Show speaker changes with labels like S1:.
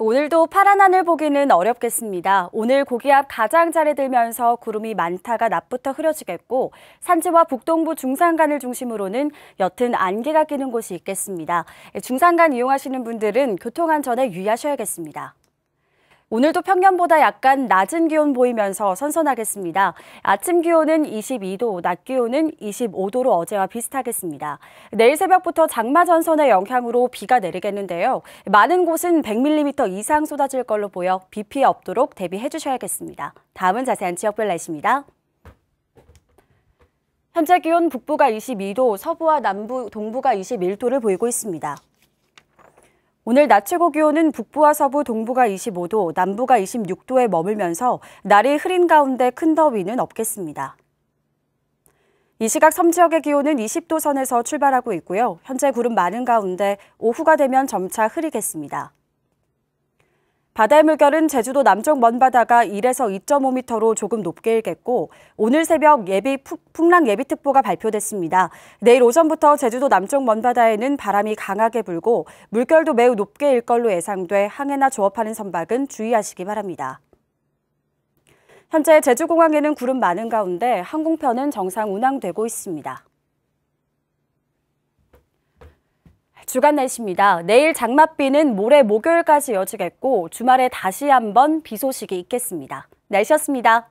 S1: 오늘도 파란 하늘 보기는 어렵겠습니다. 오늘 고기압 가장 잘해 들면서 구름이 많다가 낮부터 흐려지겠고 산지와 북동부 중산간을 중심으로는 옅은 안개가 끼는 곳이 있겠습니다. 중산간 이용하시는 분들은 교통안전에 유의하셔야겠습니다. 오늘도 평년보다 약간 낮은 기온 보이면서 선선하겠습니다. 아침 기온은 22도, 낮 기온은 25도로 어제와 비슷하겠습니다. 내일 새벽부터 장마 전선의 영향으로 비가 내리겠는데요. 많은 곳은 100mm 이상 쏟아질 걸로 보여 비 피해 없도록 대비해 주셔야겠습니다. 다음은 자세한 지역별 날씨입니다. 현재 기온 북부가 22도, 서부와 남부, 동부가 21도를 보이고 있습니다. 오늘 낮 최고 기온은 북부와 서부 동부가 25도, 남부가 26도에 머물면서 날이 흐린 가운데 큰 더위는 없겠습니다. 이 시각 섬 지역의 기온은 20도 선에서 출발하고 있고요. 현재 구름 많은 가운데 오후가 되면 점차 흐리겠습니다. 바다의 물결은 제주도 남쪽 먼바다가 1에서 2.5m로 조금 높게 일겠고 오늘 새벽 예비 풍랑 예비특보가 발표됐습니다. 내일 오전부터 제주도 남쪽 먼바다에는 바람이 강하게 불고 물결도 매우 높게 일 걸로 예상돼 항해나 조업하는 선박은 주의하시기 바랍니다. 현재 제주공항에는 구름 많은 가운데 항공편은 정상 운항되고 있습니다. 주간 날씨입니다. 내일 장맛비는 모레 목요일까지 이어지겠고 주말에 다시 한번 비 소식이 있겠습니다. 날씨였습니다.